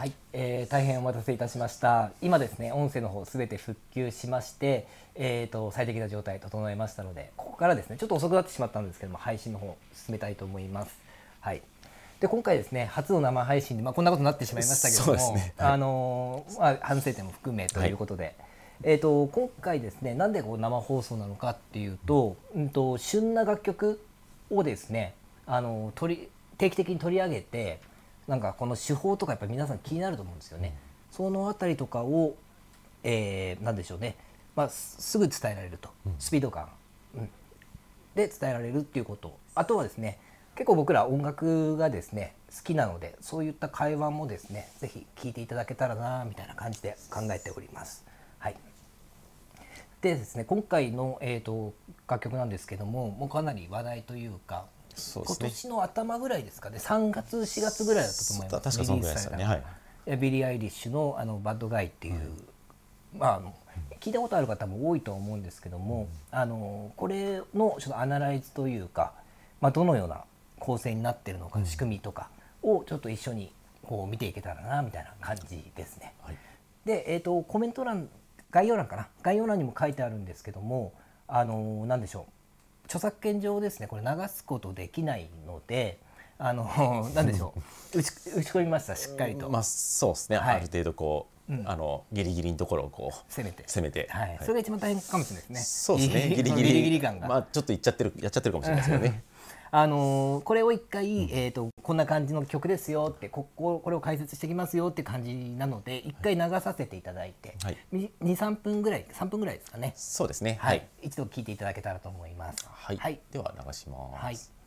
はい、えー、大変お待たせいたしました。今ですね、音声の方すべて復旧しまして、えっ、ー、と最適な状態整えましたので、ここからですね、ちょっと遅くなってしまったんですけども、配信の方進めたいと思います。はい。で今回ですね初の生配信で、まあ、こんなことになってしまいましたけども、ねはい、あのまあ、反省点も含めということで、はい、えーと、今回ですねなんでこう生放送なのかっていうと,、うんと、と旬な楽曲をですねあの取り定期的に取り上げてなんかこの手法とかやっぱり皆さん気になると思うんですよね。その辺りとかを、えー、でしょうね、まあ、すぐ伝えられるとスピード感、うん、で伝えられるっていうことあとはですね結構僕ら音楽がですね好きなのでそういった会話もですね是非聞いていただけたらなみたいな感じで考えております。はいでですね今回の、えーと楽曲なんですけどももうかなり話題というかそうですね、今年の頭ぐらいですかね3月4月ぐらいだったと思います確かそぐらいですよね、はい、ビリー・アイリッシュのあの「バッドガイ」っていう、うん、まああの聞いたことある方も多いと思うんですけども、うん、あのこれのちょっとアナライズというか、まあ、どのような構成になってるのか、仕組みとかをちょっと一緒にこう見ていけたらなみたいな感じですね。はい、で、えーと、とコメント欄概要欄かな概要欄にも書いてあるんですけどもあの何でしょう著作権上ですねこれ流すことできないのであの何 でしょう打ち込みましたしっかりと。まあ、そうですね、はい、ある程度こうあのギリギリのところをこう攻めて攻めて、はい、それが一番大変かもしれないですね。そうですね。ギリギリギリギリ感が、まあちょっと言っちゃってるやっちゃってるかもしれないですよね。あのこれを一回、えーと、こんな感じの曲ですよってこここれを解説していきますよって感じなので一回流させていただいて、はい、23分ぐらい3分ぐらいですかねそうですねはい、はい、一度聞いていただけたらと思います、はい、はい、では流します、はい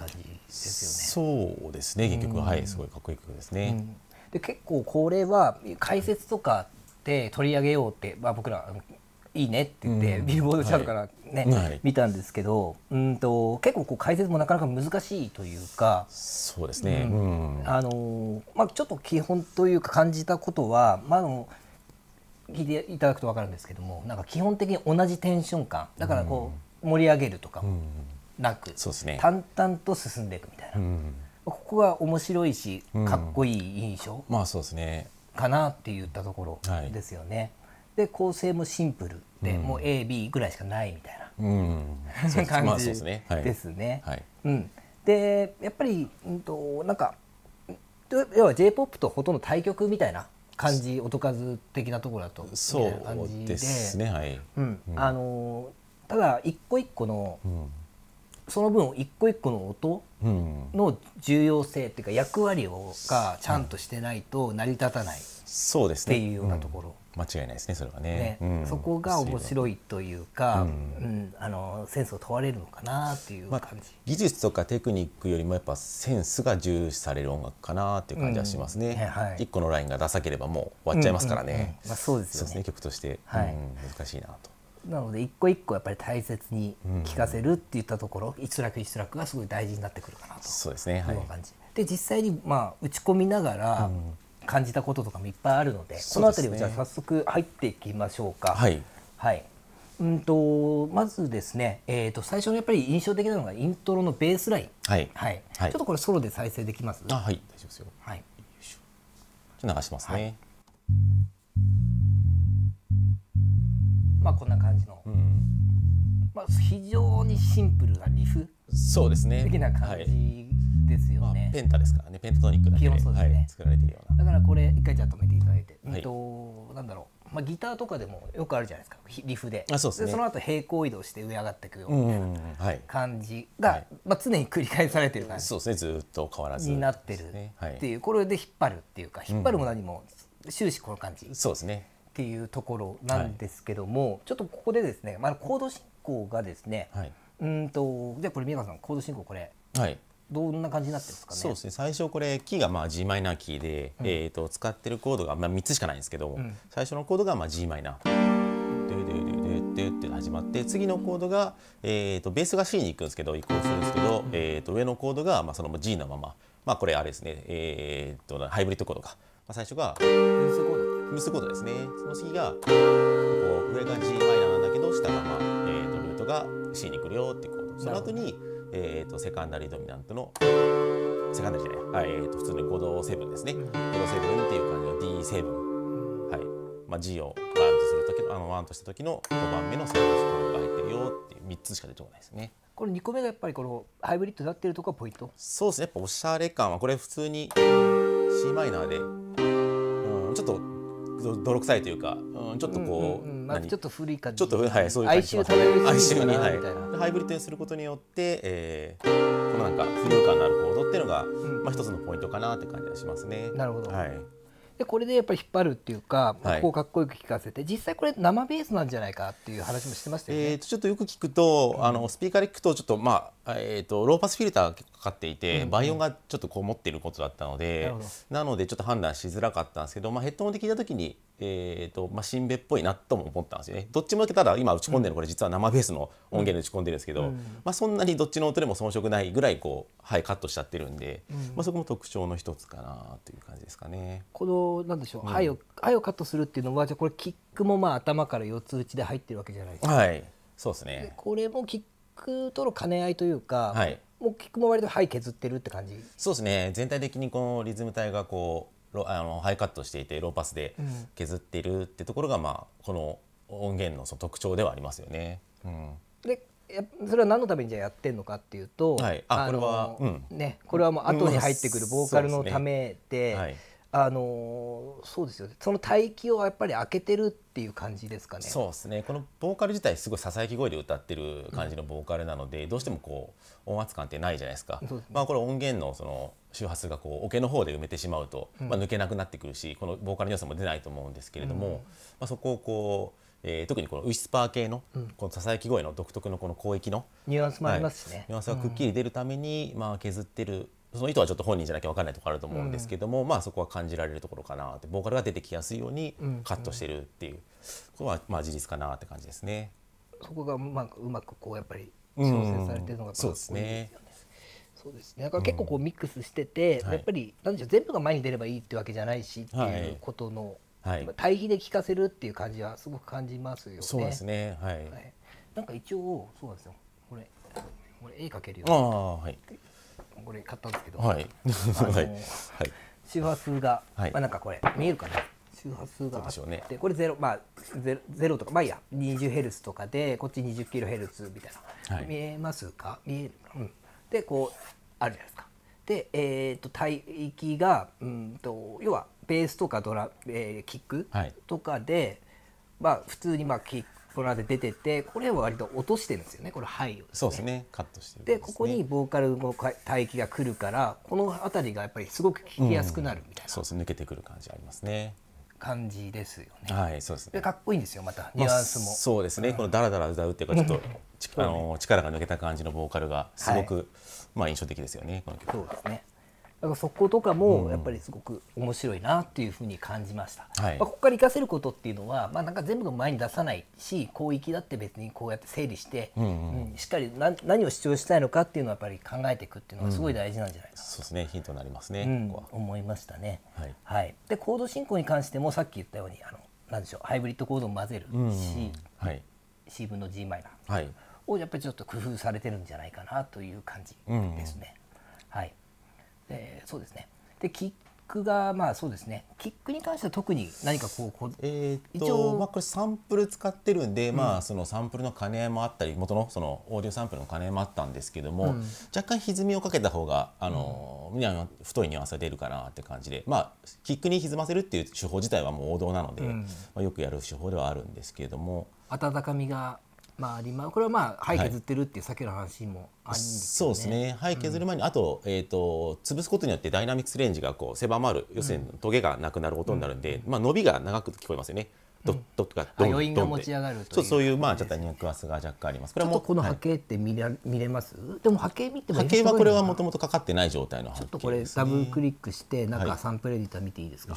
感じですよね。そうですね結局、うん、はいすごいかっこいい曲ですね。うん、で結構これは解説とかで取り上げようって、まあ、僕らいいねって言って、うん、ビルボードチャートからね、はい、見たんですけど、うんと結構こう解説もなかなか難しいというか、そうですね。うん、あのまあちょっと基本というか感じたことは、まああの聞いていただくと分かるんですけども、なんか基本的に同じテンション感、だからこう盛り上げるとか、うん、なく、ね、淡々と進んでいくみたいな、うん、ここが面白いしかっこいい印象、まあそうですねかなって言ったところですよね。はい、で構成もシンプルで、もう AB ぐらいしかないみたいな、うん、感じ ですね。ですね。はい、うん、でやっぱり、うんと、なんか要は j p o p とほとんど対局みたいな感じ音数的なところだとそうですねはい、うん、うん、あのただ一個一個のその分一個一個の音の重要性っていうか役割をがちゃんとしてないと成り立たないっていうようなところ。間違いないですねそれはね、ねうん、そこが面白いというか、うん、うん、あのセンスを問われるのかなっていう感じ、まあ、技術とかテクニックよりもやっぱセンスが重視される音楽かなっていう感じはしますね、うんはい、個のラインが出さければもう終わっちゃいますからね、うんうんうん、まあ、そうですね、ね、曲として、はい、難しいなとなので一個一個やっぱり大切に聞かせるっていったところ、うん、一楽一楽がすごい大事になってくるかなとそうですね、はい、感じで実際にまあ打ち込みながら感じたこととかもいっぱいあるので、うん、この辺りをじゃあ早速入っていきましょうか。はい、はいうんとまずですね、えーと、最初のやっぱり印象的なのがイントロのベースライン、はい、はい、はい、ちょっとこれソロで再生できますあはい大丈夫ですよ,、はい、よいしょ流しますね。はいまあこんな感じの、うん、まあ、非常にシンプルなリフそうですね的な感じですよね、はいまあ、ペンタですからねペンタトニックだけでそうですね、はい、作られてるようなだからこれ一回じゃ止めていただいて、えっとなんだろう、まあ、ギターとかでもよくあるじゃないですかリフであそうです、ね、でその後平行移動して上上がっていくような感じが、はい、まあ、常に繰り返されてる感じそうですねずっと変わらず、になってるっていう、これで引っ張るっていうか引っ張るも何も終始この感じ、そうですねっていうところなんですけども、はい、ちょっとここでですね、まあ、コード進行がですね、はい、うんとじゃあこれ三川さんコード進行これ、はい、どんな感じになってますか、ね、そうですね最初これキーがまあ g マイナーキーで、うん、えー、と使ってるコードがまあ三つしかないんですけど、うん、最初のコードがまあ g マイナー。でででででゥって始まって次のコードが、えー、とベースが C に行くんですけど移行するんですけど、うん、えー、と上のコードがまあその G のまま、まあ、これあれですね、えー、とハイブリッドコードが、まあ、最初が。ベースコード結ぶことですねその次がこう上が g マイナーなんだけど下が、まあえー、とルートが C に来るよってことその後に、えー、とセカンダリードミナントのセカンダリじゃない、はい、えー、と普通に5度ンですね5度ンっていう感じの D7、はいまあ、G をワンとするときあのワンとした時の5番目のセカンスリードが入ってるよっていう3つしか出てこないですね。これ2個目がやっぱりこのハイブリッドになってるとこがポイントそうですねやっぱおしゃれ感はこれ普通に c マイナーで、うん、ちょっと泥臭いというか、うん、ちょっとこう,、うんうんまあ、ちょっと古い感じちょっと、はい、そういう感じ哀愁に、はい、ハイブリッドにすることによって、えー、このなんか浮遊感のあるコードっていうのが、うん、まあ、一つのポイントかなって感じがしますね。なるほど、はいでこれでやっぱり引っ張るっていうか、はい、こうかっこよく聞かせて実際これ生ベースなんじゃないかっていう話もしてましたよね。えー、とちょっとよく聞くと、うん、あのスピーカーで聞くとちょっとまあえっ、ー、とローパスフィルターがかかっていて、うんうん、倍音がちょっとこう持っていることだったので、なのでちょっと判断しづらかったんですけど、まあヘッドホンで聞いた時にえーとまあ、新米っぽいなとも思ったんですよね。どっちもただ今打ち込んでるこれ実は生ベースの音源で打ち込んでるんですけど、うん、まあ、そんなにどっちの音でも遜色ないぐらいこう、はい、カットしちゃってるんで、うん、まあ、そこも特徴の一つかなという感じですかね。このなんでしょう、はいをはいをカットするっていうのはじゃあこれキックもまあ頭から四つ打ちで入ってるわけじゃないですか。はい、そうですねこれもキックとの兼ね合いというか、はい、もうキックも割とはい削ってるって感じそうですね全体的にこのリズム体がこうロあのハイカットしていてローパスで削っているってところが、まあ、この音源のその特徴ではありますよね。うん、でそれは何のためにじゃやってるのかっていうと、はい、あこれは、うん、ね、これはもう後に入ってくるボーカルのためでうん、はあのそうですよその帯域をやっぱり開けてるっていう感じですかね。そうですねこのボーカル自体すごいささやき声で歌ってる感じのボーカルなので、うん、どうしてもこう音圧感ってないじゃないですか。すね、まあ、これ音源のその周波数がこう桶の方で埋めてしまうと、まあ、抜けなくなってくるしこのボーカルの良さも出ないと思うんですけれども、うん、まあ、そこをこう、えー、特にこのウィスパー系のこのささやき声の独特のこの広域の、ニュアンスもありますしね、はい、ニュアンスがくっきり出るために、まあ、削ってるその意図はちょっと本人じゃなきゃ分からないところあると思うんですけども、うん、まあ、そこは感じられるところかなってボーカルが出てきやすいようにカットしてるっていうことは、まあ、事実かなって感じですね。そこがうまくうまくこうやっぱり調整されてるのが、ね、そうですねそうですねだから結構こうミックスしてて、うん、やっぱりなんでしょう全部が前に出ればいいってわけじゃないしっていうことの、はい、対比で聞かせるっていう感じはすごく感じますよね。そうですね、はい、はい、なんか一応そうなんですよこれこれ絵描けるよ、ね、あはい、これ買ったんですけど、はい、あの はい、周波数が、はい、まあなんかこれ見えるかな周波数があって、ね、これゼロまあゼロゼロとかまあいいや二十ヘルツとかでこっち二十キロヘルツみたいな、はい。見えますか見える、うんでこうあるじゃないですか。で、えーと、帯域がうんと要はベースとかドラ、えー、キックとかで、はい、まあ、普通にまあキックプラで出ててこれは割と落としてるんですよねこれ範囲を、ね、そうですねカットしてるで、ねで、ここにボーカルの帯域がくるからこの辺りがやっぱりすごく聞きやすくなるみたいな、うん、そうですね抜けてくる感じありますね感じですよね。はい、そうですね。かっこいいんですよ、またニュアンスも。まあ、そうですね。このダラダラ歌うっていうかちょっと、あの力が抜けた感じのボーカルがすごく、はい、まあ印象的ですよね。この曲。そうですね。だからそことかもやっぱりすごく面白いなっていうふうに感じました、はい、まあ、ここから生かせることっていうのは、まあ、なんか全部の前に出さないし広域だって別にこうやって整理して、うん、うん、しっかり何何を主張したいのかっていうのはやっぱり考えていくっていうのはすごい大事なんじゃないかな、うん、そうですねヒントになりますね、うん、ここ思いましたね、はい、はい、でコード進行に関してもさっき言ったようにあのなんでしょうハイブリッドコードを混ぜる C,、うんはい、C 分の g マイナーをやっぱりちょっと工夫されてるんじゃないかなという感じですね。はいえー、そうですねでキックがまあそうですねキックに関しては特に何かこうこえ一応、まあ、これサンプル使ってるんで、うん、まあそのサンプルの兼ね合いもあったり元のそのオーディオサンプルの兼ね合いもあったんですけども、うん、若干歪みをかけた方があの、うん、太いニュアンスが出るかなって感じでまあキックに歪ませるっていう手法自体はもう王道なので、まあ、よくやる手法ではあるんですけれども。温かみがまあ、ありまこれはまあ、はい、削ってるっていうさっきの話もあるんです、ね、そうですね。はい、削る前に、うん、あと、えっ、ー、と、潰すことによってダイナミックスレンジがこう狭まる、要するにトゲがなくなることになるんで、うん、まあ伸びが長く聞こえますよね。ドッドとかドンドンが持ち上がるというそういうまあちょっとニュアスが若干あります。これもこの波形って見れ、はい、見れます？でも波形見ても波形はこれはもともとかかってない状態の、ね、ちょっとこれダブルクリックして中サンプルエディター見ていいですか？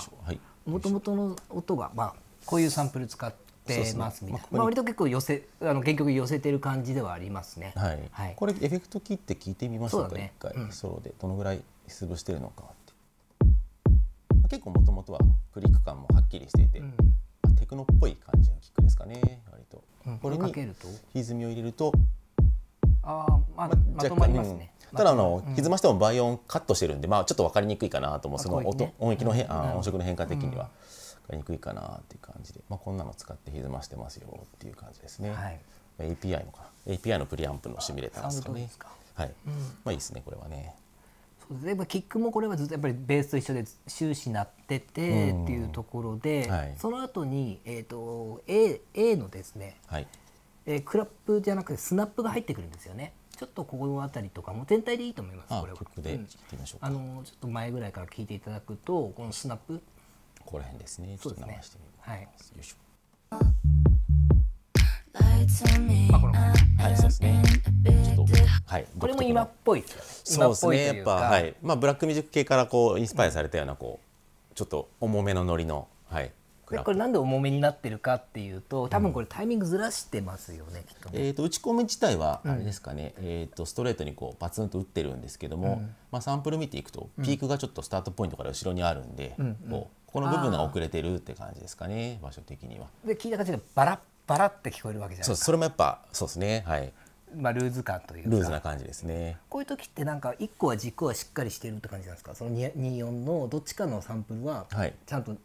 もともとの音がまあこういうサンプル使ってってますみたいな、ねまあ、割と結構寄せあの原曲寄せてる感じではありますね、はい、はい、これエフェクト切って聞いてみましょうか一、ね、回、ソロでどのぐらい潰してるのかって結構もともとはクリック感もはっきりしていて、うん、テクノっぽい感じのキックですかね割と、うん、これに歪みを入れるとあ、まあ、まとまりますね、ただあの、歪ましても倍音カットしてるんで、まあ、ちょっと分かりにくいかなと思うその音音域の変、音色の変化的には。がにくいかなっていう感じで、まあ、こんなの使ってひずましてますよっていう感じですね。はい、API のか API のプリアンプのシミュレーターですかね。かはい、うん、まあいいですねこれはね。そうやっぱキックもこれはずっとやっぱりベースと一緒で終始なっててっていうところで、はい、その後にえっ、ー、と A A のですね、はい、えー、クラップじゃなくてスナップが入ってくるんですよね。ちょっとここの辺りとかも全体でいいと思います。これは。あ、うん、のちょっと前ぐらいから聞いていただくと、このスナップここら辺ですね。ちょっと流してみます。すね、よいしょ。まあこのはいそうですね。ちょっとはいこれも今っぽいそうですね。やっぱはいまあブラックミュージック系からこうインスパイアされたようなこうちょっと重めのノリのはいこれなんで重めになってるかっていうと多分これタイミングずらしてますよね、うん、えー、と打ち込み自体はあれですかね、うん、えー、とストレートにこうパツンと打ってるんですけども、うん、まあ、サンプル見ていくとピークがちょっとスタートポイントから後ろにあるんで、こうこの部分が遅れてるって感じですかね場所的には。で聞いた感じでバラバラって聞こえるわけじゃないですか。それもやっぱそうですねはい。まあ、ルーズ感というルーズな感じですねこういう時ってなんか1個は軸はしっかりしてるって感じなんですかその24のどっちかのサンプルはちゃんと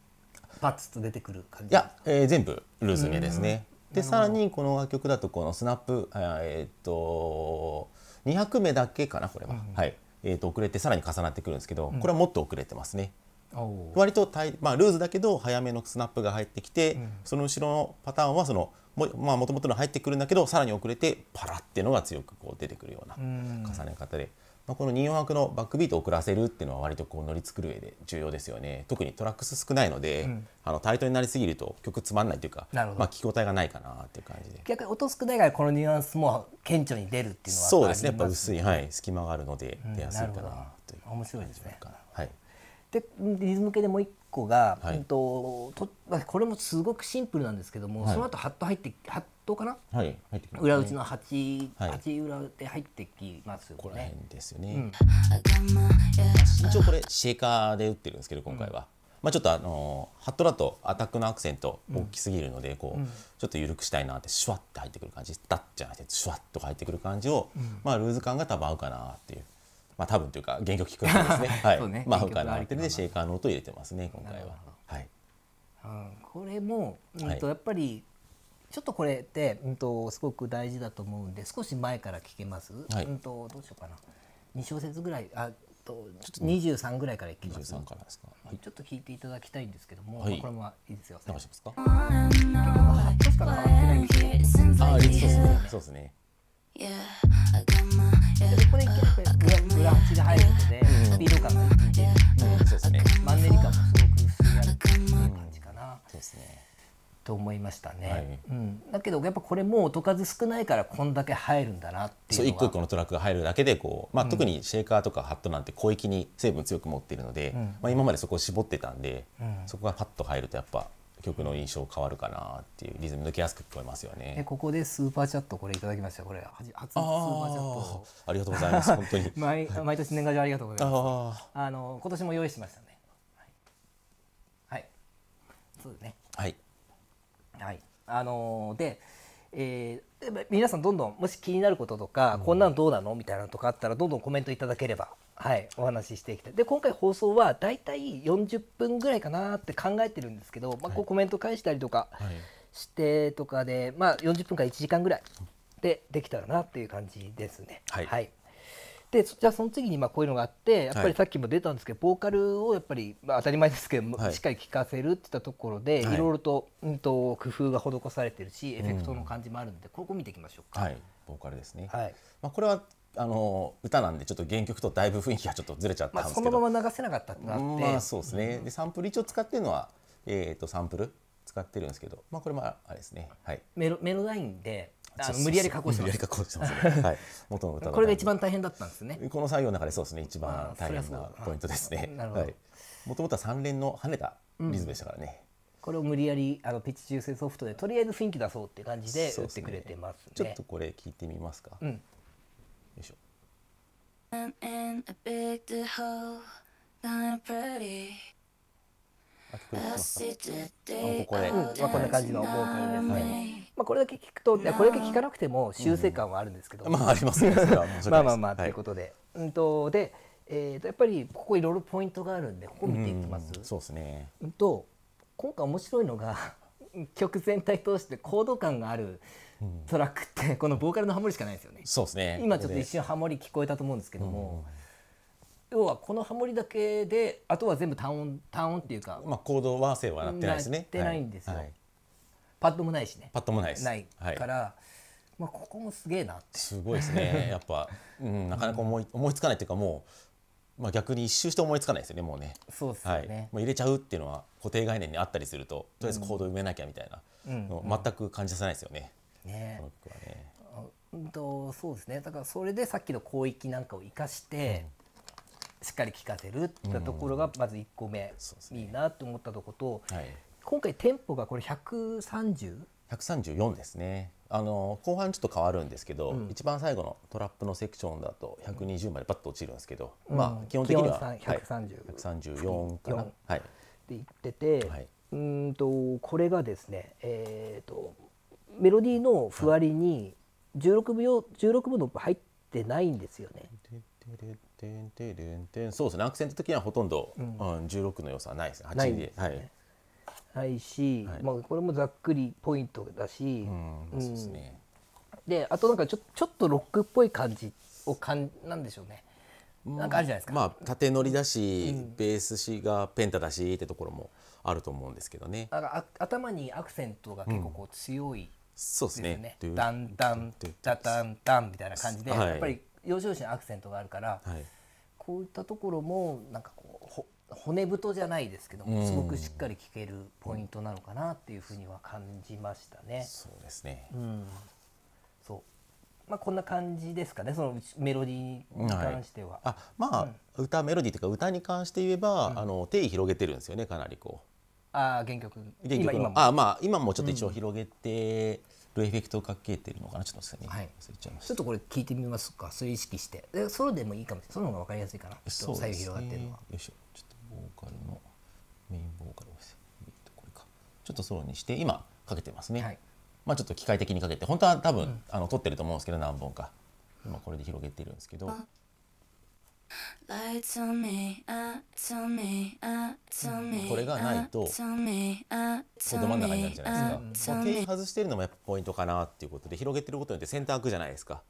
パッツと出てくる感じ、はい、いや、えー、全部ルーズめですねでさらにこの楽曲だとこのスナップえー、っと200目だけかなこれは、うん、はいえー、と遅れてさらに重なってくるんですけどこれはもっと遅れてますね、うん割とまあ、ルーズだけど早めのスナップが入ってきて、うん、その後ろのパターンはそのも、まあ、元の入ってくるんだけどさらに遅れてパラっていうのが強くこう出てくるような重ね方で、まあ、この2四拍のバックビートを遅らせるっていうのは割とこう乗り作る上で重要ですよね特にトラックス少ないので、うん、あのタイトになりすぎると曲つまんないというか、まあ、き応えがないかなっていう感じで逆に音少ないからこのニュアンスも顕著に出るっていうのは、ね、そうですねやっぱ薄い、はい、隙間があるので出やすいかなという、う面白いですね。はいでリズム系でもう一個が、はい、ととこれもすごくシンプルなんですけども、はい、その後ハット入ってハットかな、はい、入ってきます、ね、裏打ちの八八、裏で入ってきますよね。こら辺ですよね、うん、一応これシェーカーで打ってるんですけど今回は。うんまあ、ちょっとあのハットだとアタックのアクセント大きすぎるので、こうちょっと緩くしたいなってシュワッて入ってくる感じダッじゃなくてシュワッと入ってくる感じを、まあ、ルーズ感が多分合うかなっていうまあ多分というか原曲聞くんですね。はい。ね、まあ今回のアルテルでシェイカーの音ト入れてますね今回は。はい。これも、うんとやっぱりちょっとこれって、うんと、すごく大事だと思うんで少し前から聞けます、はい、うんと、どうしようかな2小節ぐらいあとちょっと23ぐらいからいきます、うん、からですか、はい、ちょっと聞いていただきたいんですけども、はい、これもいいですよ流しますかあリストですねそうですねでこれいけるこれ裏打が入ることで、スピード感が出そうですね、マンネリ感もすごく薄らるっていう感じかな。そうですねと思いましたね、はい、うん、だけどやっぱこれもう音数少ないからこんだけ入るんだなっていうそう一個一個のトラックが入るだけでこう、まあ、特にシェーカーとかハットなんて広域に成分強く持っているので、うん、まあ、今までそこを絞ってたんで、うん、そこがパッと入るとやっぱ曲の印象変わるかなっていうリズム抜けやすく聞こえますよね。ここでスーパーチャットこれいただきました。これ初スーパーチャットあ。ありがとうございます。本当に 毎毎年年賀状ありがとうございます。あの今年も用意しましたね。はい。はい、そうですね。はい。はい。あので。えー、皆さんどんどんもし気になることとか、うん、こんなのどうなのみたいなのとかあったらどんどんコメントいただければはい、お話ししていきたいで今回放送は大体40分ぐらいかなって考えてるんですけど、まあ、こうコメント返したりとかしてとかで、まあ、40分から1時間ぐらいでできたらなっていう感じですね。はい、はいでじゃあその次にまあこういうのがあってやっぱりさっきも出たんですけど、ボーカルをやっぱり、まあ、当たり前ですけど、はい、しっかり聴かせるっていったところで、はい、ろいろと,、うんと、工夫が施されてるしエフェクトの感じもあるので、ここ見ていきましょうか。はい、ボーカルですね、はいまあ、これはあの歌なんでちょっと原曲とだいぶ雰囲気がちょっとずれちゃったんですけど、まあ、そのまま流せなかったってなってまあそうですね、でサンプル一応使ってるのは、えーと、サンプル使ってるんですけど、まあ、これもあれですね、はい、メロメロラインであ無理やり加工してます。無理やりしてます はい。元の歌。これが一番大変だったんですね。この作業の中でそうですね、一番大変なポイントですね。はい。もともとは三連の跳ねたリズムでしたからね。うん、これを無理やりあのピッチ修正ソフトでとりあえず雰囲気出そうって感じで打ってくれてます、ねすね、ちょっとこれ聞いてみますか。うんよいしょ I'm in a big hole, pretty. あ曲まここで、まあ、こんな感じのボーカルです、はい、まあ、これだけ聞くとこれだけ聞かなくても修正感はあるんですけど、うん、まあありますねまあまあまあと、い、うことで、うんとで、えー、とやっぱりここいろいろポイントがあるんでここ見ていきます、うん、そうですね、と今回面白いのが曲全体通してコード感があるトラックって このボーカルのハモリしかないですよね。そうですね今ちょっと一瞬ハモリ聞こえたと思うんですけども、要はこのハモリだけであとは全部単音単音っていうか、まあ、コードはわせはなってないですね。なってないんですよ、パッドもないしね。パッドもないですないから、まあ、ここもすげえなってすごいですね やっぱ、うん、なかなか思い思いつかないっていうかもうまあ、逆に一周して思いつかないですよねもうねそうですね、はい、もう入れちゃうっていうのは固定概念にあったりするととりあえずコード埋めなきゃみたいなの、うん、全く感じさせないですよね、ね。うんとそうですねだからそれでさっきの広域なんかを生かして、しっかり聞かせるってところがまず1個目、いいなと思ったとこと、はい、今回店舗がこれ 130? 134ですねあの後半ちょっと変わるんですけど、うん、一番最後のトラップのセクションだと120までパッと落ちるんですけど、うん、まあ基本的には、はい、134かな。はい、って言ってて、はい、うんとこれがですねえっ、ー、とメロディーのふわりに16秒、はい、16分の入ってないんですよね。そうですねアクセント的にはほとんど、うんうん、16の要素はないですね8で。ね、はいないし、はい、まあ、これもざっくりポイントだし、うん、ねであとなんかちょちょっとロックっぽい感じをかんなんでしょうね。なんかあるじゃないですか。まあ縦乗りだし、うん、ベースしがペンタだしってところもあると思うんですけどね。頭にアクセントが結構こう強いそうですねだんだんだんだんだんみたいな感じで、やっぱり要所要所にアクセントがあるから、こういったところもなんかこう骨太じゃないですけども、すごくしっかり聞けるポイントなのかなっていうふうには感じましたね。そうですね、うん、そうまあこんな感じですかねそのメロディーに関しては。はい、あまあ、うん、歌メロディーというか歌に関して言えば、うん、あの手広げてるんですよねかなりこう。あ原曲原曲今あ、まあ、今もちょっと一応広げてるエフェクトをかけてるのかなちょっと、はい、ちょっとこれ聞いてみますかそれ意識してでソロでもいいかもしれないその方が分かりやすいかな左右、広がってるのはよいしょちょっとボーカルのメインボーカルをちょっとソロにして今かけてますね、はい、まあちょっと機械的にかけて本当は多分、うん、あの撮ってると思うんですけど何本か今これで広げてるんですけど。これがないと子供の中になるじゃないですか、手を外してるのもやっぱポイントかなっていうことで広げてることによってター開くじゃないですか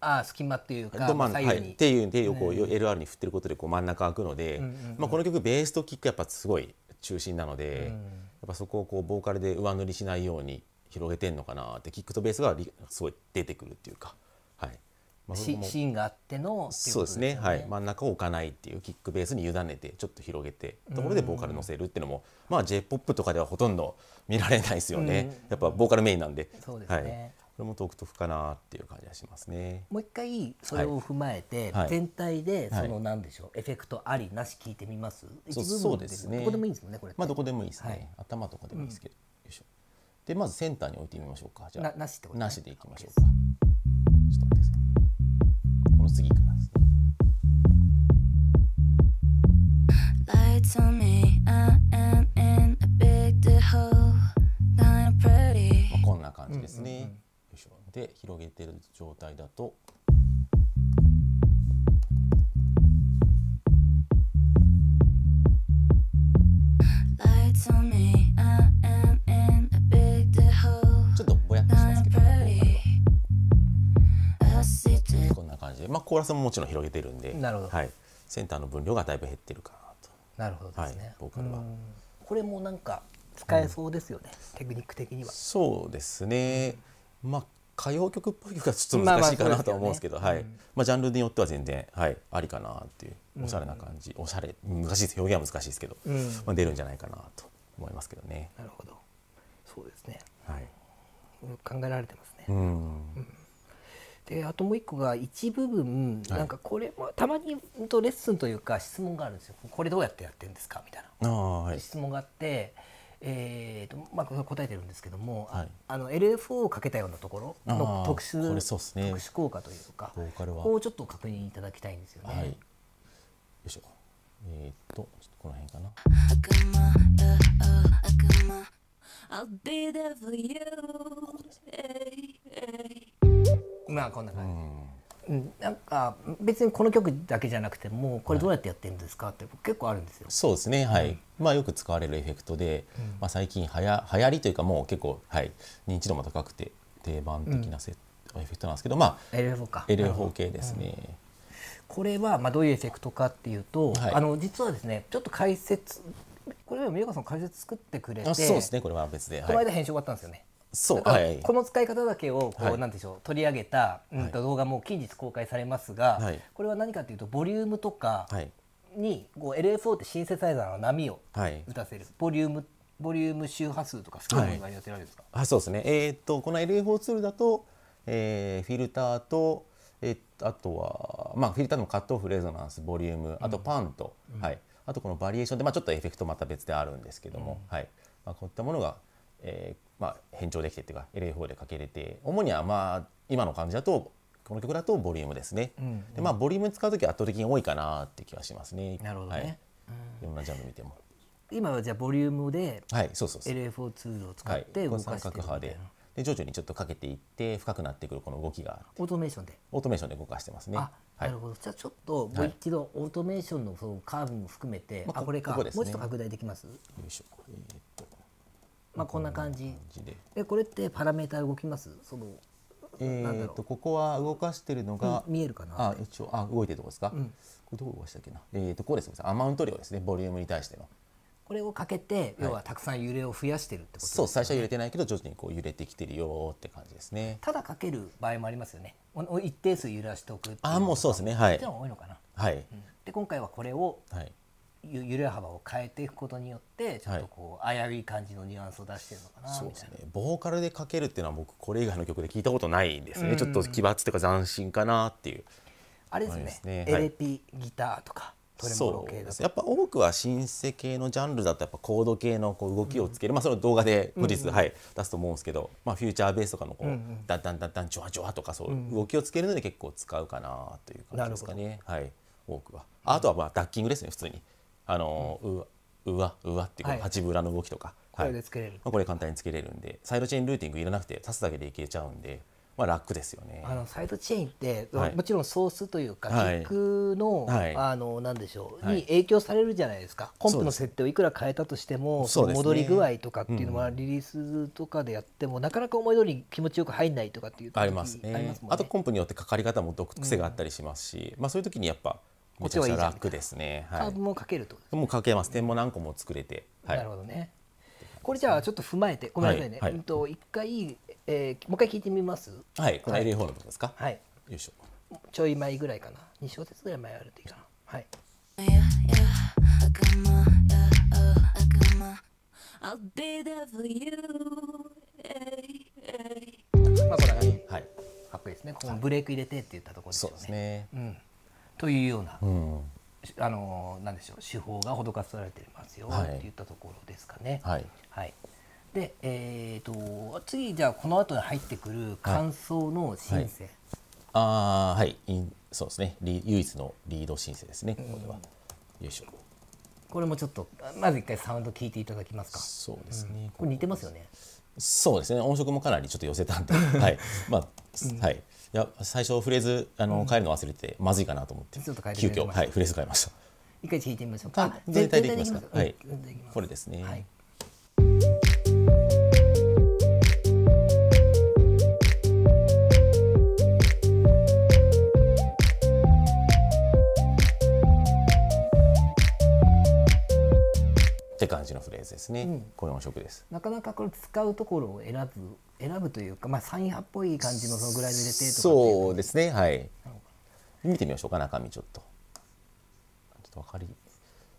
ああ隙間っていうか、左右に、はい、っていう手をこう、ね、LR に振ってることでこう真ん中開くので、うんうんうん、まあ、この曲ベースとキックやっぱすごい中心なので、うん、やっぱそこをこうボーカルで上塗りしないように広げてんのかなってキックとベースがすごい出てくるっていうか。シーンがあっての、ね、そうですねはい真ん中を置かないっていうキックベースに委ねてちょっと広げてところでボーカル乗せるっていうのも、まあ J−POP とかではほとんど見られないですよね、やっぱボーカルメインなんでそうですね、はいこれも独特かなっていう感じがしますね。もう一回それを踏まえて、はい、全体でそのなんでしょう、はい、エフェクトありなし聞いてみます。そうですね。どこでもいいですもんねこれ。まあどこでもいいですね。はい、頭とかでもいいですけど。うん、でまずセンターに置いてみましょうか。じゃあなしでいきましょうか。ちょっと待ってください。この次からですね。Lights on me, I am in a big hole, kinda pretty. まあこんな感じですね。うんうんうん、よいしょで広げてる状態だと。Lights on me, I am コーラスももちろん広げてるんでなるほど、はい、センターの分量がだいぶ減ってるかなとなるほどですね、はい、ボーカルはこれもなんか使えそうですよね、うん、テクニック的にはそうですね、うん、まあ歌謡曲っぽい曲はちょっと難しいかなと思うんですけど、まあまあね、はい、まあ、ジャンルによっては全然、はい、ありかなっていうおしゃれな感じ、うん、おしゃれ難しい表現は難しいですけど、うん、まあ、出るんじゃないかなと思いますけどね。なるほどそうですね、はい、考えられてますね。うんであともう一個が一部分、なんかこれ、まあ、たまにとレッスンというか質問があるんですよこれどうやってやってるんですかみたいな、はい、質問があって、えーとまあ、答えてるんですけども、はい、あの LFO をかけたようなところの特殊、ね、特殊効果というかボーカルはこをちょっと確認いただきたいんですよね。はい、よいしょえー、っとこの辺かな。I'll be there for you. Hey, hey. まあこんな感じ、うん、なんか別にこの曲だけじゃなくてもこれどうやってやってるんですかって結構あるんですよ。そうですねはい、うん、まあよく使われるエフェクトで、うん、まあ、最近はや流行りというかもう結構、はい、認知度も高くて定番的なセ、うん、エフェクトなんですけどまあ LFO か LFO 系ですね。これはまあどういうエフェクトかっていうと、はい、あの実はですねちょっと解説これは美子さん解説作ってくれてそうですねこれは別で、この間編集終わったんですよねそうはい、この使い方だけをこう、なんでしょう取り上げた、うんと動画も近日公開されますが、これは何かというとボリュームとかに、こう LFO ってシンセサイザーの波を打たせる、ボリュームボリューム周波数とかてられるんですか、あそうですね、えっとこの LFO ツールだと、えー、フィルターと、えー、あとは、まあ、フィルターのカットオフレゾナンスボリュームあとパンと、はい、あとこのバリエーションで、まあ、ちょっとエフェクトまた別であるんですけども、はいまあ、こういったものがえー、まあ、変調できてっていうか l a 4でかけれて主にはまあ今の感じだとこの曲だとボリュームですね、うんうん、でまあ、ボリューム使う時圧倒的に多いかなって気はしますね。なるほどね、はい、ろんなジャンル見ても今はじゃあボリュームで l a 4ツールを使って動かしてるみたいな、角波で徐々にちょっとかけていって深くなってくるこの動きがオートメーションでオートメーションで動かしてますねなるほどじゃあちょっともう一度オートメーションのそのカーブも含めて、はい、あこれか、ね、もうちょっと拡大できますよいしょ、えー、っとまあ、こんな感じ感じでえこれってパラメータ動きますそのえー、っとここは動かしてるのが、うん、見えるかなあ一応あ動いてるとこですか、うん、これどこ動かしたっけなえー、っとこうですアマウント量ですねボリュームに対してのこれをかけて要はたくさん揺れを増やしてるってこと、ねはい、そう最初は揺れてないけど徐々にこう揺れてきてるよって感じですねただかける場合もありますよねおお一定数揺らしておくあもうそうですねはい多いのかなはい、うん、で今回はこれを、はい揺れ幅を変えていくことによってちょっとこう、危うい感じのニュアンスを出してるのかなそうですねボーカルでかけるっていうのは僕これ以外の曲で聞いたことないですね、ちょっと奇抜というか斬新かなっていうあれですねですねエレピ、はい、ギターとかトレモロ系だとやっぱ多くはシンセ系のジャンルだとやっぱコード系のこう動きをつける、うん、まあその動画で後日、うん、はい出すと思うんですけど、まあ、フューチャーベースとかのこう、うんうん、だんだんだんだんジョワジョワとかそう動きをつけるので結構使うかなという感じですかね、はい、多くはあとはまあダッキングですね普通に。あの、うん、うわうわってこ八分裏の動きとか、はい、これでつけれる、まあ、これ簡単につけれるんでサイドチェーンルーティングいらなくて刺すだけでいけちゃうんで。まあ、楽ですよねあのサイドチェーンって、はい、もちろんソースというか、はい、キックの、はい、あのなんでしょう、に影響されるじゃないですかコンプの設定をいくら変えたとしてもそ、ね、戻り具合とかっていうのは、リリースとかでやっても、なかなか思い通り気持ちよく入んないとかっていうありますね、ね、あとコンプによってかかり方も独癖があったりしますし、うん、まあ、そういう時にやっぱこちはゃ楽ですね。はい、カーブもかけると、もうかけます。点も何個も作れて。はい、なるほどね。これじゃあちょっと踏まえてごめんなさいね。はい、うんと一回、えー、もう一回聞いてみます。はい。このホールですか。はい。よいしょ。ちょい前ぐらいかな。二小節ぐらい前あるといいかな。はい。I'll be there for you. まあこれはね、はい、かっこいいですね。このブレーク入れてって言ったところですよね。そうですね。うん。というような、うん、あのなんでしょう手法が施されていますよ、はい、といったところですかね。はい、はいで、えーと、次じゃあこの後に入ってくる感想の申請、はい、ああはいいそうですね唯一のリード申請ですねこれは、よいしょこれもちょっとまず一回サウンド聞いていただきますかそうですね、うん、これ似てますよねそうですね音色もかなりちょっと寄せたんではいまあ、はいいや最初フレーズあの、変えるの忘れてまずいかなと思って急遽はいフレーズ変えました一回聞いてみましょうか全体でいきますかはいこれですね、はいって感じのフレーズですね、うん、これ音色ですなかなかこれ使うところを選ぶ選ぶというかまあサイン派っぽい感じのそのぐらいで入れてそうですねはい見てみましょうか中身ちょっとちょっと分かり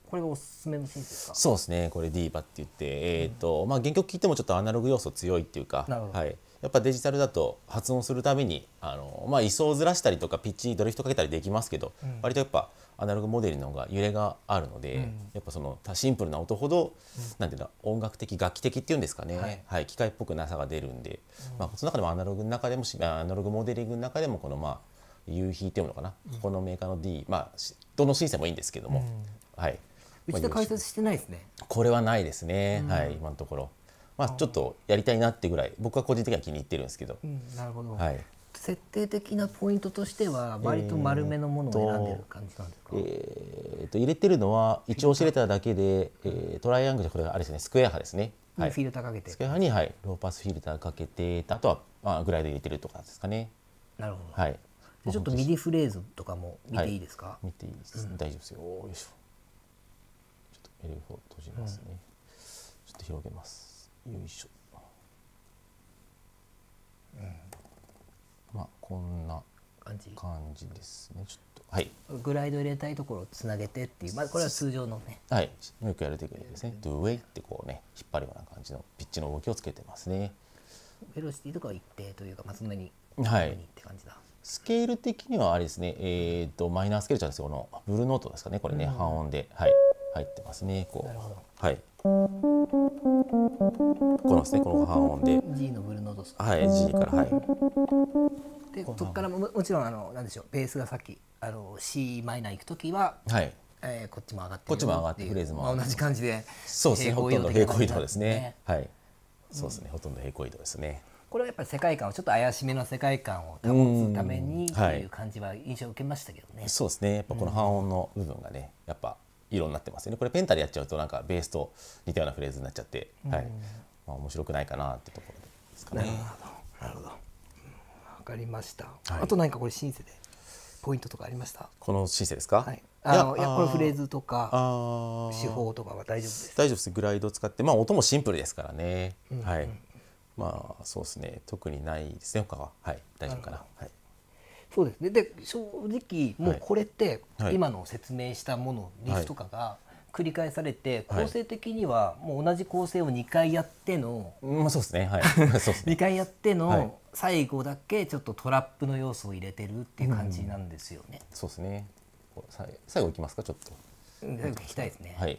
これがおすすめのシーンですかそうですねこれディーバって言ってえっ、ー、と、うん、まあ原曲聴いてもちょっとアナログ要素強いっていうかはいやっぱデジタルだと発音するためにあの、まあ、位相をずらしたりとかピッチにドリフトかけたりできますけど、うん、割とやっぱアナログモデルの方が揺れがあるので、うん、やっぱそのシンプルな音ほど、うん、なんていうの音楽的楽器的っていうんですかね、はい、はい、機械っぽくなさが出るんで、まあ、その中でもアナログの中でもアナログモデリングの中でもこのまあ U 引いてるのかな、このメーカーの D、まあ、どのシンセもいいんですけども、はい、うちで解説してないですねこれはないですね、はい今のところ。まあ、ちょっとやりたいなってぐらい僕は個人的には気に入ってるんですけど。うん、なるほど、はい設定的なポイントとしては割と丸めのものを選んでる感じなんですか、えーえー、と入れてるのは一応シれただけで、えー、トライアングルこれあれですねスクエア派ですね、はい、フィルターかけてスクエア派に、はい、ローパスフィルターかけてあとは、まあ、グライド入れてるとかですかねなるほど、はい、ちょっとミディフレーズとかも見ていいですか、はい、見ていいです、うん、大丈夫ですよよいしょちょっと L4 閉じますね、うん、ちょっと広げますよいしょ、うん、まあこんな感じ感じですねちょっとはいグライド入れたいところをつなげてっていう、まあ、これは通常のねはいよくやるテクニックですねドゥウェイってこうね引っ張るような感じのピッチの動きをつけてますねベロシティとかは一定というか、まあ、そんなにはいって感じだスケール的にはあれですね、えっ、とマイナースケールじゃないですよこのブルーノートですかねこれね、うん、半音ではい入ってますねこうはいこのですね、この半音で。G のブルーノートはい、G からはい。で、ここからももちろんあのなんでしょう、ベースがさっきあの C マイナー行くときは、はい、えー、こっちも上がってこっちも上がってフレーズも、まあ、同じ感じで、そうですね、ほとんど平行移動ですね。はい、そうですね、ほとんど平行移動ですね。これはやっぱり世界観をちょっと怪しめの世界観を保つためにという感じは印象を受けましたけどね。そうですね。やっぱこの半音の部分がね、やっぱ色になってますよねこれペンタでやっちゃうとなんかベースと似たようなフレーズになっちゃって、はい、まあ、面白くないかなってところですかね。なるほどわ、うん、かりました、はい、あと何かこれシンセでポイントとかありましたこのシンセですか、はい、あのいやこれフレーズとか手法とかは大丈夫です大丈夫ですグライド使ってまあ音もシンプルですからね、うんうん、はいまあそうですね特にないですね他ははい大丈夫かなはいそうですねで正直もうこれって今の説明したもの、リストとかが繰り返されて構成的にはもう同じ構成を2回やっての、まあそうですねはい2 回やっての最後だけちょっとトラップの要素を入れてるっていう感じなんですよね。そうですね最後いきますかちょっと。最聞きたいですね。はい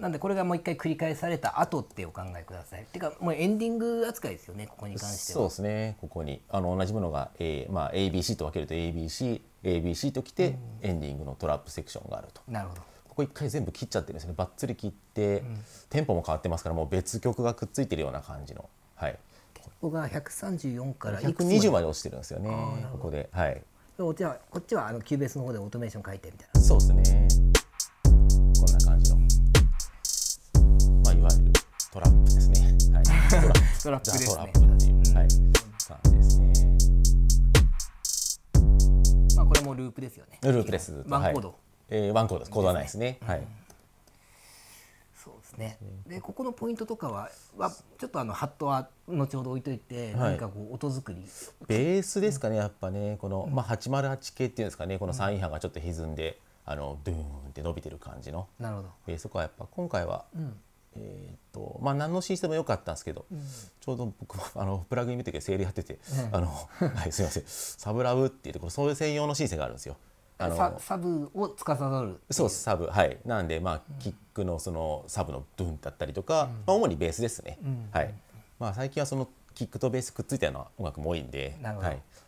なんでこれがもう一回繰り返された後ってお考えください。っていうかもうエンディング扱いですよねここに関しては。そうですねここにあの同じものが、A まあ、ABC と分けると ABC ABC ときて、エンディングのトラップセクションがあると。なるほどここ一回全部切っちゃってるんですねばっつり切って、うん、テンポも変わってますからもう別曲がくっついてるような感じの。はい、ここが134から120まで落ちてるんですよねここで。はい、じゃあこっちはあのキューベースの方でオートメーション書いてみたいな。そうですね。トラップですね。はい。トラップでトラップっていう、はい、感じですね。まあこれもループですよね。ループです。ワンコード。はえワンコードです。コードはないですね。はい。そうですね。でここのポイントとかははちょっとあのハットは後ほど置いといて、何かこう音作り。ベースですかねやっぱねこの、まあ808系っていうんですかねこの三位波がちょっと歪んで。あのドゥーンって伸びてる感じのなるほどベースとかやっぱ今回は、うんえー、っとまあ、何の申請も良かったんですけど、うん、ちょうど僕 あのプラグイン見て整理やってて、うん、あの はい、すみませんサブラブっていうそういう専用の申請があるんですよ。あのサブを司るそうサブはいなんでまあ、うん、キックのそのサブのドゥンだったりとか、まあ、主にベースですね、はいまあ、最近はそのキックとベースくっついたような音楽も多いんで、はいま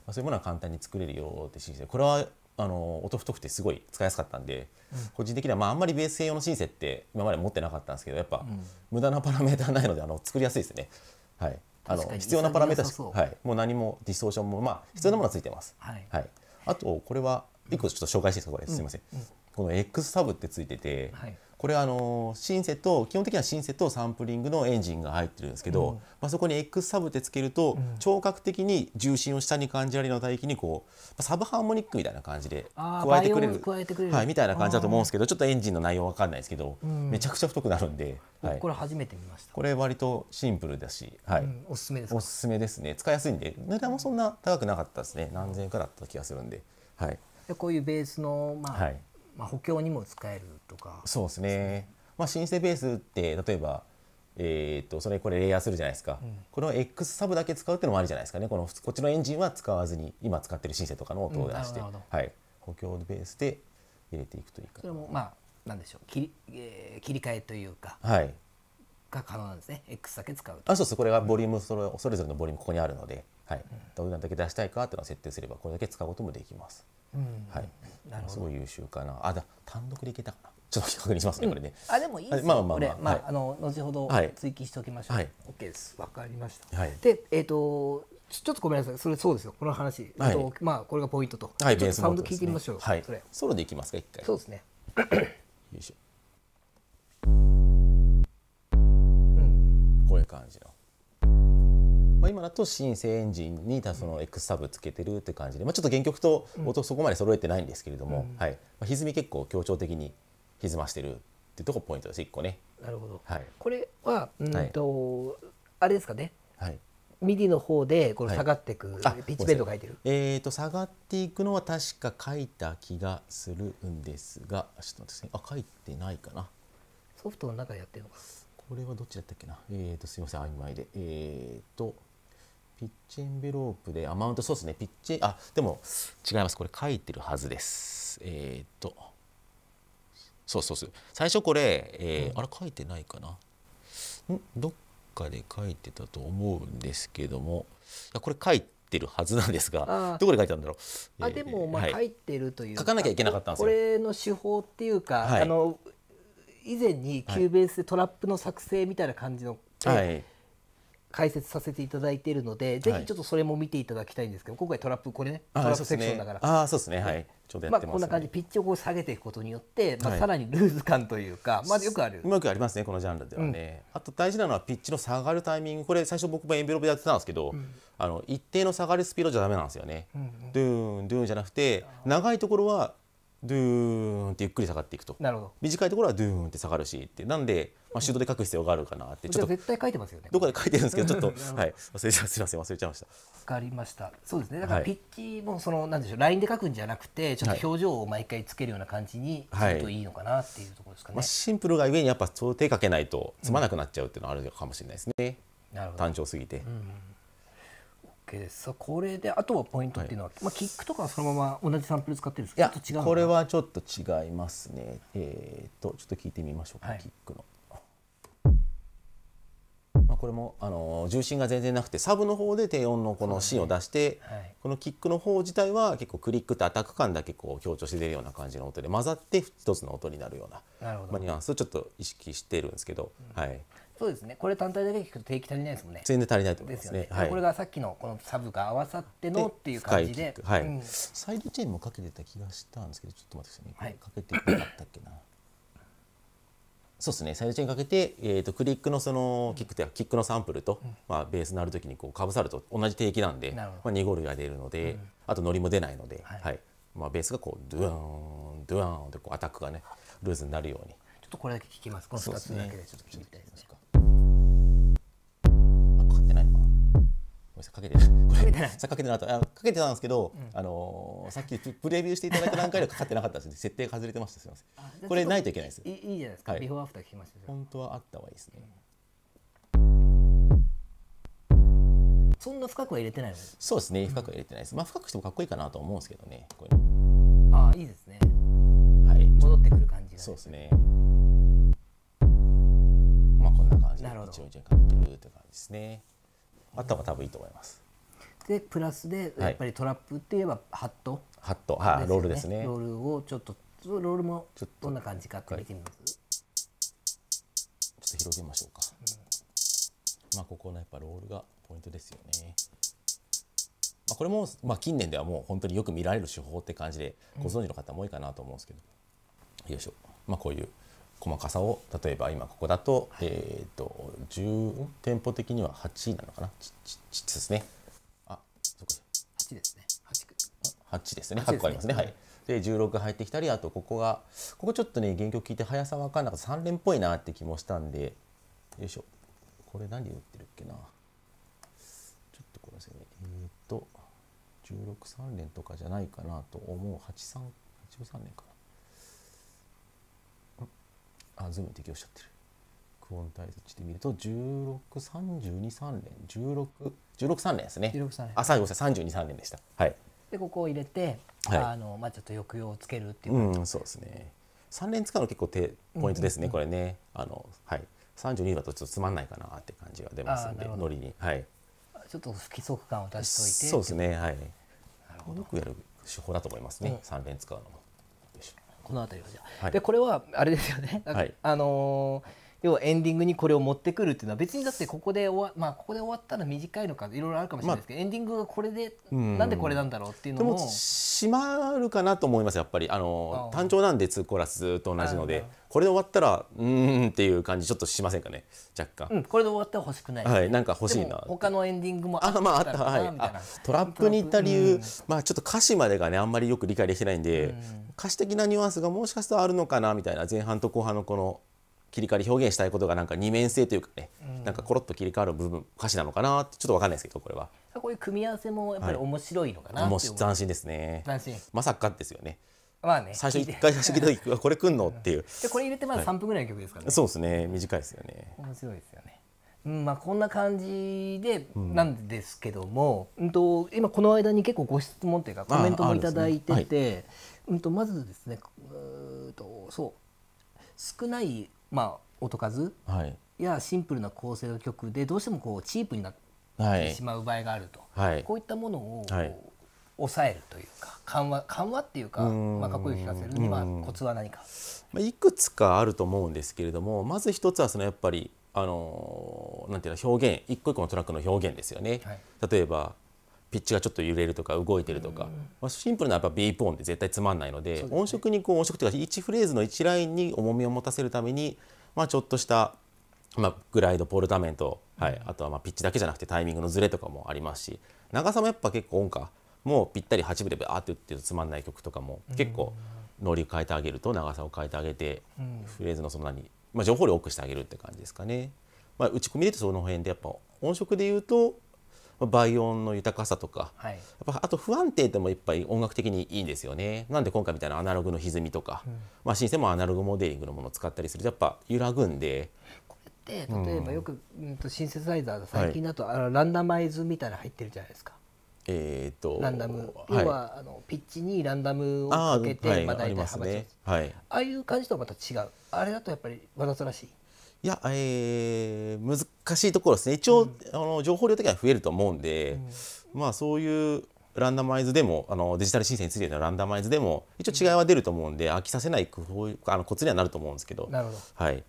あ、そういうものは簡単に作れるよって申請これはあの音太くてすごい使いやすかったんで、うん、個人的には、まあ、あんまりベース専用のシンセって今まで持ってなかったんですけどやっぱ、無駄なパラメータないのであの作りやすいですね。はい、あの必要なパラメータしか、はい、もう何もディストーションも、まあ、必要なものはついてます。はい、はい、あとこれは一個ちょっと紹介していいですかこれ、すみません、この X サブってついてて、はい、これはあのシンセと基本的にはシンセとサンプリングのエンジンが入ってるんですけど、うん、まあ、そこに X サブってつけると、聴覚的に重心を下に感じられるような帯域にこうサブハーモニックみたいな感じで加えてくれるはい、みたいな感じだと思うんですけどちょっとエンジンの内容わかんないですけど、うん、めちゃくちゃ太くなるんで、はい、これ初めて見ましたこれ割とシンプルだし、はい、うん、おすすめですおすすめですね使いやすいんで値段もそんな高くなかったですね何千円かだった気がするんで。はい、こういうベースの、まあ、はいまあ、補強にも使えるとか、そうですね、まあ、シンセベースって例えば、えーと、それこれレイヤーするじゃないですか、うん、この X サブだけ使うっていうのもありじゃないですかねこのこっちのエンジンは使わずに今使ってるシンセとかの音を出して、うん、はい、補強ベースで入れていくというかそれもまあなんでしょう切り,、えー、切り替えというか、はい、が可能なんですね X だけ使うあそうそうこれがボリュームそれ,、それぞれのボリュームここにあるので、はい、どういうだけ出したいかっていうのを設定すればこれだけ使うこともできます。はい、すごい優秀かなあだ単独でいけたかなちょっと確認しますね、これね。あでもいいですまあまあまあ、あの後ほど追記しておきましょう。はい、OK です。わかりました。はい、で、えっ、とちょっとごめんなさい。それそうですよ。この話、はい、とまあこれがポイントと。はい、ちょっとサウンド聞いてみましょう。はい、それ。ソロでいきますか一回。そうですね。よいしょ。うん。こういう感じの。まあ、今だと新生エンジンにその X サブつけてるって感じで、まあ、ちょっと原曲と音そこまで揃えてないんですけれども、うん、はいまあ、歪み結構強調的に歪ましてるっていうとこポイントです1個ね。なるほど、はい、これはうんと、はい、あれですかね、はい、ミディの方でこの下がっていく、はい、ピッチベルト書いてる。えっ、ー、と下がっていくのは確か書いた気がするんですが、ちょっと待ってあ書いてないかな。ソフトの中でやってるのか。これはどっちだったっけな。えっ、ー、とすみません曖昧で。えっ、ー、と。ピッチンベロープでアマウントそうですねピッチあでも違いますこれ書いてるはずですえー、っとそうそうそう最初これ、えー、あれ書いてないかなんどっかで書いてたと思うんですけどもいやこれ書いてるはずなんですがどこで書いてあるんだろう、えー、あでもまあ書いてるという、はい、書かなきゃいけなかったんですよこれの手法っていうか、はい、あの以前にキューベースでトラップの作成みたいな感じの、はい解説させていただいているので、ぜひちょっとそれも見ていただきたいんですけど、今回トラップこれねトラップセクションだから、ね、あそうですねはいちょうどやってます、ね、まあ、こんな感じピッチをこう下げていくことによって、まあ、さらにルーズ感というか、はい、まあよくあるうまくありますねこのジャンルではね、うん、あと大事なのはピッチの下がるタイミングこれ最初僕もエンベロープでやってたんですけど、うん、あの一定の下がるスピードじゃだめなんですよね、うんうん、ドゥーンドゥーンじゃなくて長いところはドゥーンってゆっくり下がっていくとなるほど短いところはドゥーンって下がるしってなんで、まあ、手動で書く必要があるかなってちょっと絶対書いてますよねどこで書いてるんですけどちょっと はい忘れちゃすいません忘れちゃいました分かりましたそうですねだからピッチもその、はい、なんでしょうラインで書くんじゃなくてちょっと表情を毎回つけるような感じにするといいのかなっていうところですかね、はい、まあ、シンプルがゆえにやっぱ手かけないとつまなくなっちゃうっていうのはあるかもしれないですね、うん、なるほど単調すぎて、うんけさこれであとはポイントっていうのは、はい、まあ、キックとかはそのまま同じサンプル使ってるんですけど違うこれはちょっと違いますねえっ、とちょっと聞いてみましょうか、はい、キックの。まあ、これもあの重心が全然なくてサブの方で低音のこの芯を出して、はい、このキックの方自体は結構クリックとアタック感だけこう強調して出るような感じの音で混ざって一つの音になるようななまニュアンスをちょっと意識してるんですけど、うん、はい、そうですねこれ単体だけ聞くと定期足りないですもんね全然足りないと思いますね、ねはい、これがさっきのこのサブが合わさってのっていう感じで、はい、うん、サイドチェーンもかけてた気がしたんですけどちょっと待ってくださいねかけてなかったっけなそうですねサイドチェーンかけて、えーと、クリックのそのキックというかキックのサンプルと、うん、まあ、ベースのあるきにこう被さると同じ定期なんで、まあ、2ゴールが出るので、うん、あとノリも出ないので、はい、はい、まあ、ベースがこうドゥーンドゥーンでこうアタックがねルーズになるようにちょっとこれだけ聞きますこの2つだけでちょっと聞いてみたいですねごめんなさいかけてこれさかけてなかったあかけてたんですけど、うん、あのー、さっきプレビューしていただいた段階でかかってなかったです、ね、設定外れてましたすみませんこれないといけないですいいいじゃないですか、はい、ビフォーアフター聞きました本当はあった方がいいですね、そんな深くは入れてないそうですね深くは入れてないです、まあ深くしてもかっこいいかなと思うんですけどねこれああいいですねはい戻ってくる感じがそうですねまあこんな感じで一応一応かけてるって感じですねあった方が多分いいと思います。でプラスでやっぱりトラップって言えばハット、ハット、はい、ロールですねロールをちょっとロールもどんな感じかって見てみます、はい、ちょっと広げましょうか、うん、まあここのやっぱロールがポイントですよねまあこれもまあ近年ではもう本当によく見られる手法って感じでご存知の方も多いかなと思うんですけど、うん、よいしょまあこういう細かさを例えば今ここだと,、えっと10店舗的には8なのかなちちちですねあそこか8ですね8ですね8個ありますねはいで16入ってきたりあとここがここちょっとね原曲聞いて速さ分かんなかった3連っぽいなって気もしたんでよいしょこれ何で打ってるっけなちょっとこれですねえっと1 6三連とかじゃないかなと思う8383連かなあズーム適用しちゃってるクオンタイズ値で見ると1632連1613連ですねあ最後323連でしたはいでここを入れて、はい、あのまあちょっと抑揚をつけるっていううんそうですね3連使うの結構てポイントですね、これねあのはい32だとちょっとつまんないかなって感じが出ますんでノリにはいちょっと不規則感を出しといてそうですねはいよくやる手法だと思いますね、うん、3連使うのもこの辺りはじゃあ、はい、でこれはあれですよね、はい、あのー要はエンディングにこれを持ってくるっていうのは別にだってここで終わ,、まあ、ここで終わったら短いのかいろいろあるかもしれないですけど、まあ、エンディングがこれで、なんでこれなんだろうっていうのも。も閉まるかなと思いますやっぱりあの単調なんで2コーラスずと同じのでこれで終わったらうんっていう感じちょっとしませんかね若干、うん、これで終わったら欲しくない、はいなんか欲しいな他のエンディングもああまああったはいトラップに行った理由、まあちょっと歌詞までがねあんまりよく理解できてないんで、ん、歌詞的なニュアンスがもしかしたらあるのかなみたいな前半と後半のこの切り替わり表現したいことがなんか二面性というかね、うん、なんかコロッと切り替わる部分歌詞なのかなってちょっとわかんないですけどこれはこういう組み合わせもやっぱり面白いのかな、はい、斬新ですね斬新まさかですよねまあね最初一回最初聞いた時これくんのっていう、でこれ入れてまだ三分ぐらいの曲ですからね、はい、そうですね短いですよね面白いですよねうんまあ、こんな感じでなんですけども、うん、と今この間に結構ご質問というかコメントもいただいてて、ねはい、うん、とまずですねうんとそう少ないまあ、音数やシンプルな構成の曲でどうしてもこうチープになってしまう場合があると、はい、こういったものを抑えるというか緩和緩和っていうかまあ、かっこよく聞かせるにはコツは何か、まあ、いくつかあると思うんですけれどもまず一つはそのやっぱりあのなんていうの表現一個一個のトラックの表現ですよね。はい、例えばピッチがちょっと揺れるとか動いてるとか、まあ、シンプルなやっぱ B ポーンって絶対つまんないので、ね、音色にこう音色というか1フレーズの1ラインに重みを持たせるために、まあ、ちょっとした、まあ、グライドポルタメント、はい、あとはまあピッチだけじゃなくてタイミングのずれとかもありますし長さもやっぱ結構音かもうぴったり8分でバーって打ってるとつまんない曲とかも結構リを変えてあげると長さを変えてあげて、フレーズのそんなに、まあ、情報量を多くしてあげるって感じですかね。まあ、打ち込みでその辺でやっぱ音色で言うと倍音の豊かさとか、はい、やっぱあと不安定でもいっぱい音楽的にいいんですよねなんで今回みたいなアナログの歪みとか、うん、まあ、新鮮もアナログモデリングのものを使ったりするとやっぱ揺らぐんで。こ例えばよく、うん、シンセサイザー最近だと、はい、あのランダマイズみたいな入ってるじゃないですか。えーと、ランダム、はい、あのピッチにランダムをかけてあ、はい、まあ大体幅、ねはい、ああいう感じとはまた違うあれだとやっぱりわざとらしいいや、えー、難しいところですね一応、うん、あの情報量的には増えると思うんで、うん、まあそういうランダマイズでもあのデジタル申請についてのランダマイズでも一応違いは出ると思うんで、飽きさせない工夫あのコツにはなると思うんですけどなるほど、はい、うん、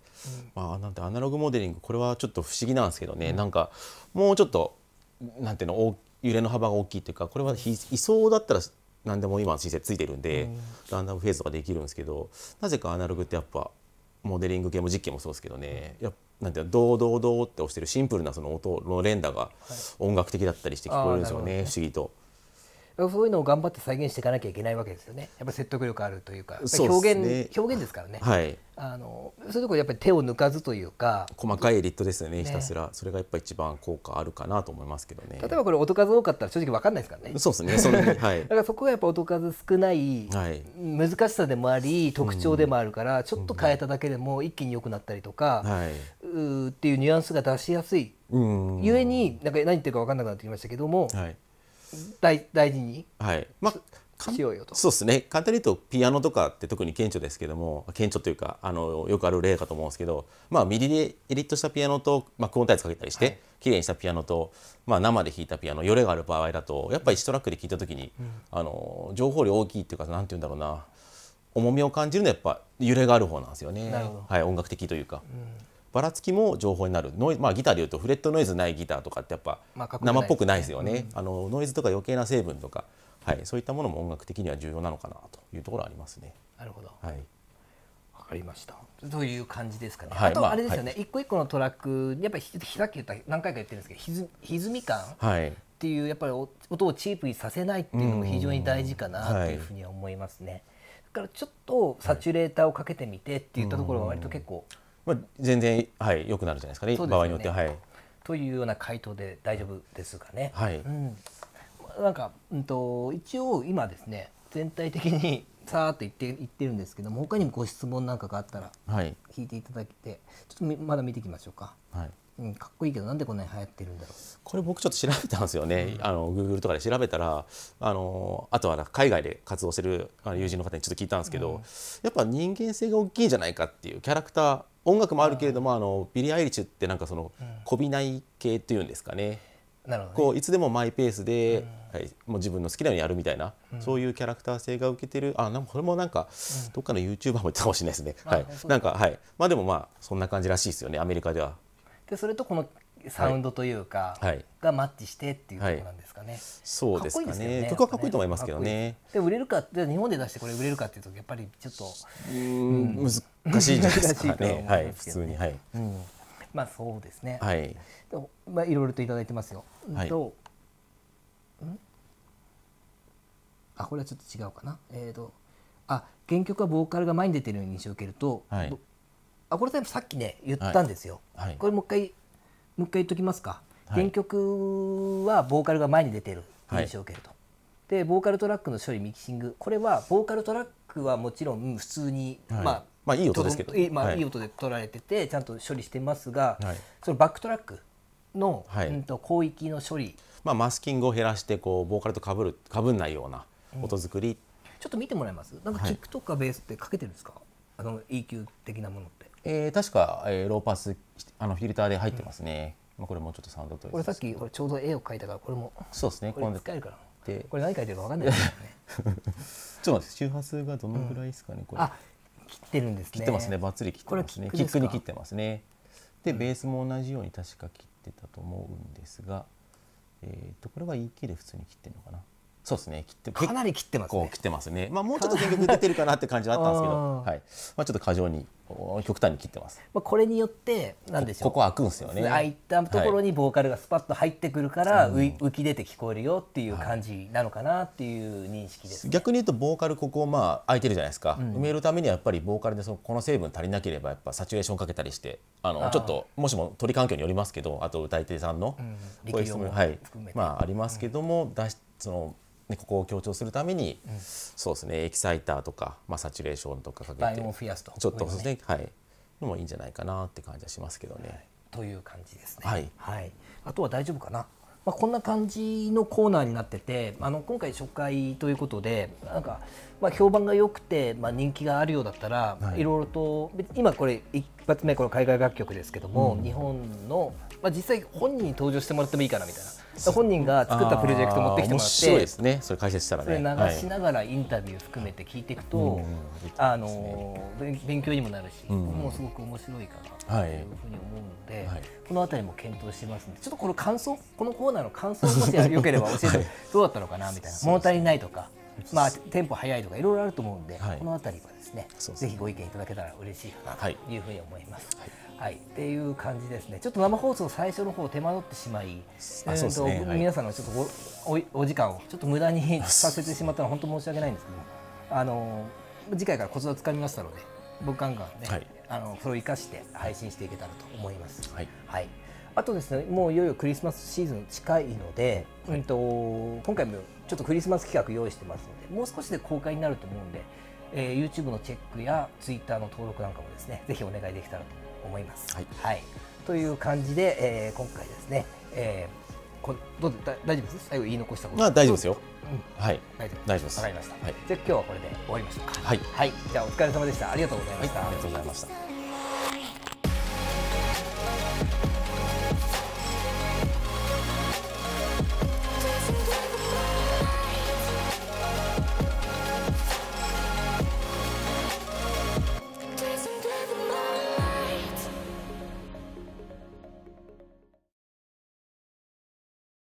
まあ、なんてアナログモデリングこれはちょっと不思議なんですけどね、うん、なんかもうちょっとなんていうの揺れの幅が大きいというかこれは非移送だったら何でも今の申請ついてるんで、ランダムフェーズとかできるんですけどなぜかアナログってやっぱモデリング系も実験もそうですけどねやなんていうドードードーって押してるシンプルなその音の連打が音楽的だったりして聞こえるんですよね、はい、不思議と。そういうのを頑張って再現していかなきゃいけないわけですよねやっぱ説得力あるというか表現、ね、表現ですからね、はい、あのそういうところやっぱり手を抜かずというか細かいエディットですよね、ね、ひたすらそれがやっぱ一番効果あるかなと思いますけどね例えばこれ音数多かったら正直分かんないですからねそうですねはい、だからそこがやっぱ音数少ない、難しさでもあり特徴でもあるから、ちょっと変えただけでも一気に良くなったりとか、はい、うっていうニュアンスが出しやすいゆえになんか何言ってるか分かんなくなってきましたけども、はい大大事に、はいまあ、そうですね簡単に言うとピアノとかって特に顕著ですけども顕著というかあのよくある例かと思うんですけど、まあ、ミリでエリットしたピアノと、まあ、クオンタイツかけたりして、はい、きれいにしたピアノと、まあ、生で弾いたピアノよれがある場合だとやっぱり1トラックで聴いた時に、うん、あの情報量大きいっていうか何て言うんだろうな重みを感じるのはやっぱ揺れがある方なんですよね、はい、音楽的というか。うんばらつきも情報になるノイ、まあ、ギターでいうとフレットノイズないギターとかってやっぱ生っぽくないですよねまあねあのノイズとか余計な成分とか、はい、そういったものも音楽的には重要なのかなというところありますね。なるほど、はいわかりましたという感じですかね、はい、あとあれですよね、まあ、一個一個のトラックやっぱりさっき言った何回か言ってるんですけどひず歪み感、はいっていうやっぱり音をチープにさせないっていうのも非常に大事かなというふうには思いますね。だからちょっとサチュレーターをかけてみてって言ったところは割と結構、うんまあ、全然、はい、よくなるじゃないですかね、ね場合によっては。はい、というような回答で大丈夫ですかね。はい、うん、なんか、うんと、一応今ですね、全体的にさーっと言って言ってるんですけども他にもご質問なんかがあったら聞いていただいて、はい、ちょっとまだ見ていきましょうか。はいうん、かっこいいけどなんでこんなに流行ってるんだろうこれ僕ちょっと調べたんですよね、うん、あのグーグルとかで調べたらあのあとは海外で活動してる友人の方にちょっと聞いたんですけど、うん、やっぱ人間性が大きいんじゃないかっていうキャラクター音楽もあるけれども、うん、あのビリー・アイリッシュってなんかその媚びない系っていうんですかね、ね、こういつでもマイペースで、うん、はい、もう自分の好きなようにやるみたいな、うん、そういうキャラクター性が受けてるあなんこれもなんか、うん、どっかの YouTuber も言ったかもしれないですね、はい、なんかはいまあでもまあそんな感じらしいですよねアメリカでは。でそれとこのサウンドというか、はい、がマッチしてっていうところなんですかね。はい、そうですかね、ね、曲はかっこいいと思いますけどね。で売れるかで日本で出してこれ売れるかっていうとやっぱりちょっとうん難しいじゃないですかね。はい普通にはい。うん、まあそうですね。はい。まあ、いろいろと頂いてますよ。はい、とあこれはちょっと違うかな。えーと、あ原曲はボーカルが前に出てるように印象を受けると、はい、あこれさっきね言ったんですよ。はい、これもう一回もう一回言っときますか。原曲はボーカルが前に出てる印象を受けると。でボーカルトラックの処理ミキシングこれはボーカルトラックはもちろん普通に、まあまあいい音ですけど、まあ、いい音で取られてて、ちゃんと処理してますが、そのバックトラックの、はい、うんと広域の処理、まあ、マスキングを減らしてこうボーカルとかぶるかぶんないような音作り、うん、ちょっと見てもらえますなんかキックとかベースってかけてるんですか、あの EQ 的なものって、えー、確か、えー、ローパスあのフィルターで入ってますね、まあ、これもちょっとサウンドとれさっきこれちょうど絵を描いたからこれもそうですねこれ使えるからでこれ何書いてるか分かんないですね ちょっと待って周波数がどのぐらいですかね、これ、あ切ってるんですね切ってますねバッツリ切ってますねキックに切ってますねで、ベースも同じように確か切っってたと思うんですが、えー、とこれは言い切で普通に切ってるのかな。そうですね切ってかなり切ってますね切ってますね、まあ、もうちょっと全力出てるかなって感じはあったんですけど、はいまあ、ちょっと過剰に極端に切ってます、まあ、これによって何でしょうここ開くんですよね開いたところにボーカルがスパッと入ってくるから、はい、浮き出て聞こえるよっていう感じなのかなっていう認識です、ねはい、逆に言うとボーカルここまあ空いてるじゃないですか、うん、埋めるためにはやっぱりボーカルでそのこの成分足りなければやっぱサチュレーションかけたりしてあのちょっともしも鳥環境によりますけどあと歌い手さんの、うん、はいまあ、ありますけども、うん、出しそのね、ここを強調するために、うん、そうですねエキサイターとか、まあ、サチュレーションとかかけてちょっとですね、ね、はいのもいいんじゃないかなって感じはしますけどね。という感じですね。はい、はい、あとは大丈夫かなまあ、こんな感じのコーナーになっててあの今回初回ということでなんか、まあ、評判が良くて、まあ、人気があるようだったら、い、ろいろと今これ一発目これ海外楽曲ですけども、日本の、まあ、実際本人に登場してもらってもいいかなみたいな。本人が作ったプロジェクト持ってきてもらって面ですねそれ解説したらね流しながらインタビュー含めて聞いていくと、はい、あの勉強にもなるし、うん、もうすごく面白いかなというふうに思うので、はい、この辺りも検討してますのでちょっとこの感想このコーナーの感想をもし よければ教えて、どうだったのかなみたいな物足りないとか。まあ、テンポ早いとかいろいろあると思うんで、はい、この辺りはですねぜひご意見いただけたら嬉しいかなというふうに思います。はい、っていう感じですね、ちょっと生放送最初の方手間取ってしまい、あ皆さんのちょっとおお時間をちょっと無駄にさせてしまったのは本当申し訳ないんですけど、あの次回からコツをつかみましたので、僕ガンガンね、はい、あのそれを生かして配信していけたらと思います。はい、はいあとですね、もういよいよクリスマスシーズン近いので、はい、うんと今回もちょっとクリスマス企画用意してますので、もう少しで公開になると思うんで、えー、YouTube のチェックや Twitter の登録なんかもですね、ぜひお願いできたらと思います。はい、はい、という感じで、えー、今回ですね、えー、こどうだ大丈夫です最後言い残したこと、まあ、大丈夫ですよ。うん、はい大丈夫大丈夫です。わかりました。はい、じゃ今日はこれで終わりましょうか。はい、はい、じゃお疲れ様でした。ありがとうございました。はい、ありがとうございました。